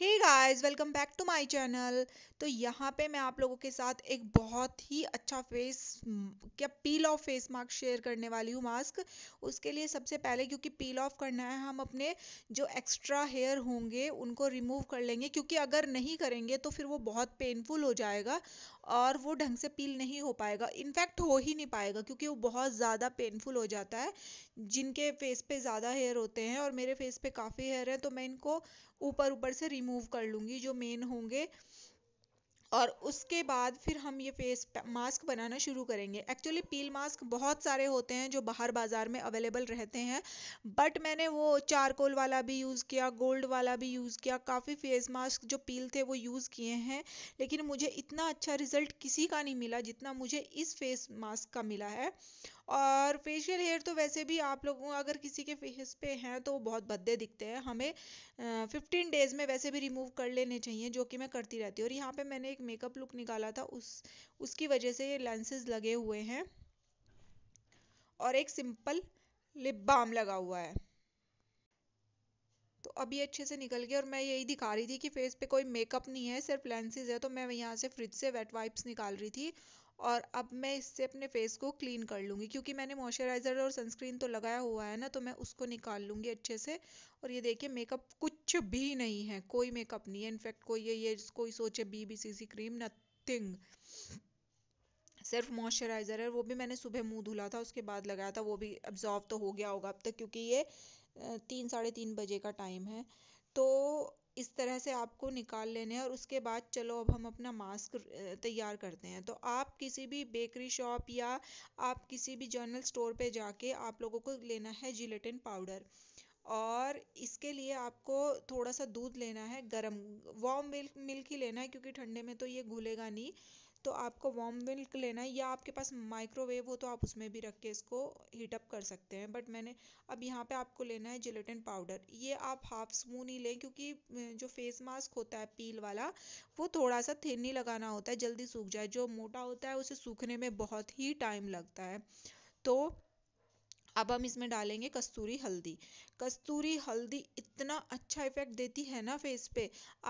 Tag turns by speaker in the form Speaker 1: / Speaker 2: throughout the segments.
Speaker 1: hey guys welcome back to my channel तो यहाँ पे मैं आप लोगों के साथ एक बहुत ही अच्छा फेस क्या peel off face mask share करने वाली हूँ मास्क उसके लिए सबसे पहले क्योंकि पील ऑफ करना है हम अपने जो एक्स्ट्रा हेयर होंगे उनको रिमूव कर लेंगे क्योंकि अगर नहीं करेंगे तो फिर वो बहुत पेनफुल हो जाएगा और वो ढंग से पील नहीं हो पाएगा इनफैक्ट हो ही नहीं पाएगा क्योंकि वो बहुत ज़्यादा पेनफुल हो जाता है जिनके फेस पे ज़्यादा हेयर होते हैं और मेरे फेस पे काफ़ी हेयर है तो मैं इनको ऊपर ऊपर से रिमूव कर लूँगी जो मेन होंगे और उसके बाद फिर हम ये फेस मास्क बनाना शुरू करेंगे एक्चुअली पील मास्क बहुत सारे होते हैं जो बाहर बाज़ार में अवेलेबल रहते हैं बट मैंने वो चारकोल वाला भी यूज़ किया गोल्ड वाला भी यूज़ किया काफ़ी फेस मास्क जो पील थे वो यूज़ किए हैं लेकिन मुझे इतना अच्छा रिज़ल्ट किसी का नहीं मिला जितना मुझे इस फेस मास्क का मिला है और फेशियल हेयर तो वैसे भी आप लोगों अगर किसी के फेस पे हैं तो बहुत भद्दे दिखते हैं हमें फिफ्टीन डेज़ में वैसे भी रिमूव कर लेने चाहिए जो कि मैं करती रहती हूँ और यहाँ पर मैंने एक मेकअप लुक निकाला था उस उसकी वजह से ये लेंसेज लगे हुए हैं और एक सिंपल लिप बाम लगा हुआ है तो अभी अच्छे से निकल गया और मैं यही दिखा रही थी कि फेस पे कोई मेकअप नहीं है सिर्फ लेंसेज है तो मैं यहाँ से फ्रिज से वेट वाइप्स निकाल रही थी और अब मैं इससे अपने फेस को क्लीन कर लूँगी क्योंकि मैंने मॉइस्चराइज़र और सनस्क्रीन तो लगाया हुआ है ना तो मैं उसको निकाल लूँगी अच्छे से और ये देखिए मेकअप कुछ भी नहीं है कोई मेकअप नहीं है इनफैक्ट कोई ये ये कोई सोचे B B C C cream nothing सिर्फ मॉइस्चराइज़र है वो भी मैंने सुबह मुंह धुला था उसके बाद लगाया था वो भी अब्जॉर्व तो हो गया होगा अब तक क्योंकि ये तीन साढ़े तीन बजे का टाइम है तो इस तरह से आपको निकाल लेने हैं और उसके बाद चलो अब हम अपना मास्क तैयार करते हैं तो आप किसी भी बेकरी शॉप या आप किसी भी जर्नल स्टोर पे जाके आप लोगों को लेना है जिलेटिन पाउडर और इसके लिए आपको थोड़ा सा दूध लेना है गरम वार्म मिल्क मिल्क ही लेना है क्योंकि ठंडे में तो ये घुलेगा नहीं तो आपको वार्म मिल्क लेना है या आपके पास माइक्रोवेव हो तो आप उसमें भी रख के इसको हीटअप कर सकते हैं बट मैंने अब यहाँ पे आपको लेना है जिलेटिन पाउडर ये आप हाफ स्पून ही लें क्योंकि जो फेस मास्क होता है पील वाला वो थोड़ा सा थिन ही लगाना होता है जल्दी सूख जाए जो मोटा होता है उसे सूखने में बहुत ही टाइम लगता है तो अब हम इसमें डालेंगे कस्तूरी हल्दी कस्तूरी हल्दी इतना अच्छा इफेक्ट देती है ना फेस पे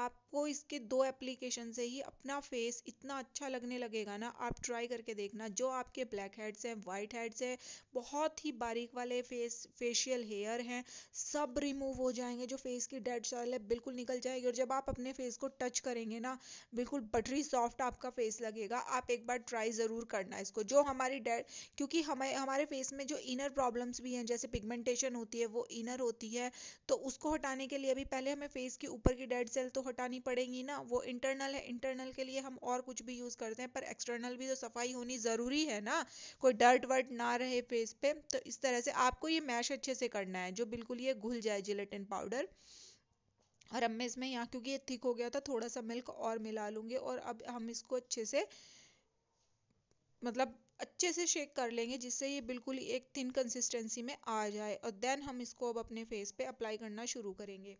Speaker 1: आपको इसके दो एप्लीकेशन से ही अपना फेस इतना अच्छा लगने लगेगा ना आप ट्राई करके देखना जो आपके ब्लैक हेड्स हैं वाइट हेड्स हैं बहुत ही बारीक वाले फेस फेशियल हेयर हैं सब रिमूव हो जाएंगे जो फेस की डेड सेल है बिल्कुल निकल जाएगी और जब आप अपने फेस को टच करेंगे ना बिल्कुल बटरी सॉफ्ट आपका फेस लगेगा आप एक बार ट्राई ज़रूर करना इसको जो हमारी डेड क्योंकि हमें हमारे फेस में जो इनर प्रॉब्लम प्रॉब्लम्स भी हैं जैसे पिगमेंटेशन होती है वो इनर होती है तो उसको हटाने के लिए अभी पहले हमें फेस की ऊपर की डेड सेल तो हटानी पड़ेगी ना वो इंटरनल है इंटरनल के लिए हम और कुछ भी यूज़ करते हैं पर एक्सटर्नल भी तो सफाई होनी ज़रूरी है ना कोई डर्ट वर्ट ना रहे फेस पे तो इस तरह से आपको ये मैश अच्छे से करना है जो बिल्कुल ये घुल जाए जिलेटिन पाउडर और अब मैं इसमें यहाँ क्योंकि ये थिक हो गया था थोड़ा सा मिल्क और मिला लूंगी और अब हम इसको अच्छे से मतलब अच्छे से शेक कर लेंगे जिससे ये बिल्कुल एक थिन कंसिस्टेंसी में आ जाए और देन हम इसको अब अपने फेस पे अप्लाई करना शुरू करेंगे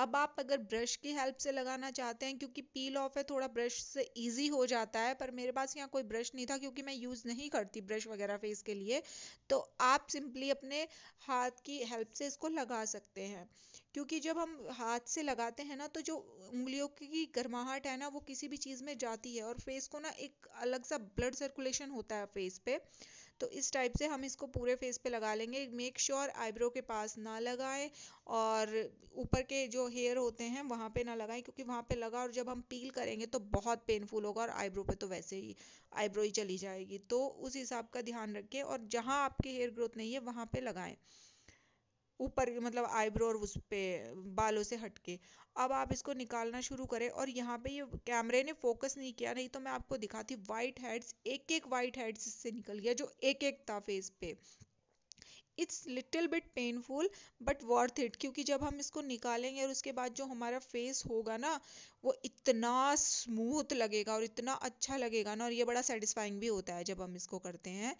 Speaker 1: अब आप अगर ब्रश की हेल्प से लगाना चाहते हैं क्योंकि पील ऑफ है थोड़ा ब्रश से इजी हो जाता है पर मेरे पास यहाँ कोई ब्रश नहीं था क्योंकि मैं यूज़ नहीं करती ब्रश वगैरह फेस के लिए तो आप सिंपली अपने हाथ की हेल्प से इसको लगा सकते हैं क्योंकि जब हम हाथ से लगाते हैं ना तो जो उंगलियों की गर्माहट है ना वो किसी भी चीज़ में जाती है और फेस को ना एक अलग सा ब्लड सर्कुलेशन होता है फेस पे तो इस टाइप से हम इसको पूरे फेस पे लगा लेंगे मेक श्योर आईब्रो के पास ना लगाएं और ऊपर के जो हेयर होते हैं वहाँ पे ना लगाएं क्योंकि वहाँ पे लगा और जब हम पील करेंगे तो बहुत पेनफुल होगा और आईब्रो पे तो वैसे ही आईब्रो ही चली जाएगी तो उस हिसाब का ध्यान रखें और जहाँ आपके हेयर ग्रोथ नहीं है वहाँ पर लगाएं ऊपर मतलब आईब्रो और उस पे बालों से हटके अब आप इसको निकालना शुरू करें और यहाँ पे ये कैमरे ने फोकस नहीं किया नहीं तो मैं आपको दिखाती वाइट हेड्स एक एक वाइट हेड्स इससे निकल गया जो एक एक था फेस पे it's little bit painful but worth it क्योंकि जब हम इसको निकालेंगे और उसके बाद जो हमारा फेस होगा ना वो इतना स्मूथ लगेगा और इतना अच्छा लगेगा ना और ये बड़ा सेटिस्फाइंग भी होता है जब हम इसको करते हैं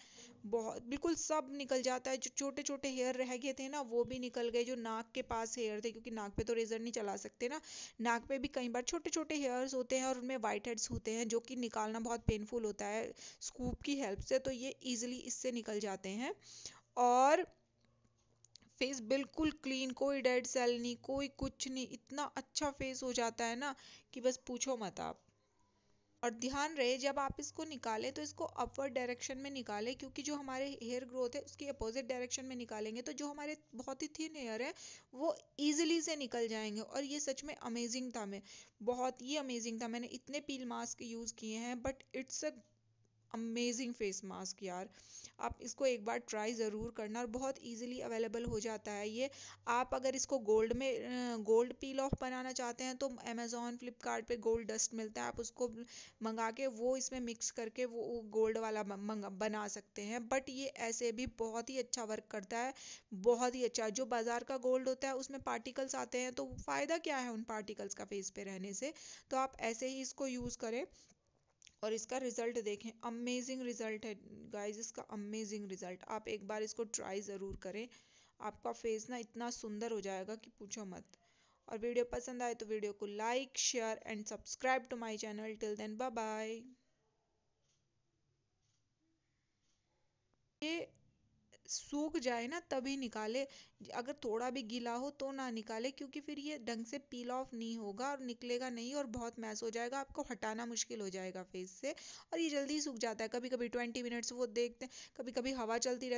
Speaker 1: बहुत बिल्कुल सब निकल जाता है जो छोटे छोटे हेयर रह गए थे ना वो भी निकल गए जो नाक के पास हेयर थे क्योंकि नाक पे तो रेजर नहीं चला सकते ना नाक पे भी कई बार छोटे छोटे हेयर्स होते हैं और उनमें वाइट हेड्स होते हैं जो कि निकालना बहुत पेनफुल होता है स्कूप की हेल्प से तो ये ईजिली इससे निकल जाते हैं और फेस बिल्कुल क्लीन कोई डेड सेल नहीं कोई कुछ नहीं इतना अच्छा फेस हो जाता है ना कि बस पूछो मत आप और ध्यान रहे जब आप इसको निकालें तो इसको अपवर्ड डायरेक्शन में निकालें क्योंकि जो हमारे हेयर ग्रोथ है उसकी अपोजिट डायरेक्शन में निकालेंगे तो जो हमारे बहुत ही थिन हेयर है वो इजिली से निकल जाएंगे और ये सच में अमेजिंग था मैं बहुत ही अमेजिंग था मैंने इतने पील मास्क यूज़ किए हैं but it's a amazing face mask यार आप इसको एक बार ट्राई ज़रूर करना और बहुत इजीली अवेलेबल हो जाता है ये आप अगर इसको गोल्ड में गोल्ड पील ऑफ बनाना चाहते हैं तो अमेज़ोन फ्लिपकार्ट पे गोल्ड डस्ट मिलता है आप उसको मंगा के वो इसमें मिक्स करके वो गोल्ड वाला बना सकते हैं बट ये ऐसे भी बहुत ही अच्छा वर्क करता है बहुत ही अच्छा जो बाज़ार का गोल्ड होता है उसमें पार्टिकल्स आते हैं तो फ़ायदा क्या है उन पार्टिकल्स का फेस पे रहने से तो आप ऐसे ही इसको यूज़ करें और इसका रिज़ल्ट देखें अमेजिंग रिज़ल्ट है गाइज इसका अमेजिंग रिज़ल्ट आप एक बार इसको ट्राई ज़रूर करें आपका फेस ना इतना सुंदर हो जाएगा कि पूछो मत और वीडियो पसंद आए तो वीडियो को like share and subscribe to my channel till then bye bye ये सूख जाए ना तभी निकाले अगर थोड़ा भी गीला हो तो ना निकाले क्योंकि फिर ये ढंग से पील ऑफ नहीं होगा और निकलेगा नहीं और बहुत मैस हो जाएगा आपको हटाना मुश्किल हो जाएगा फेस से और ये जल्दी सूख जाता है कभी कभी ट्वेंटी मिनट्स वो देखते हैं कभी कभी हवा चलती रहती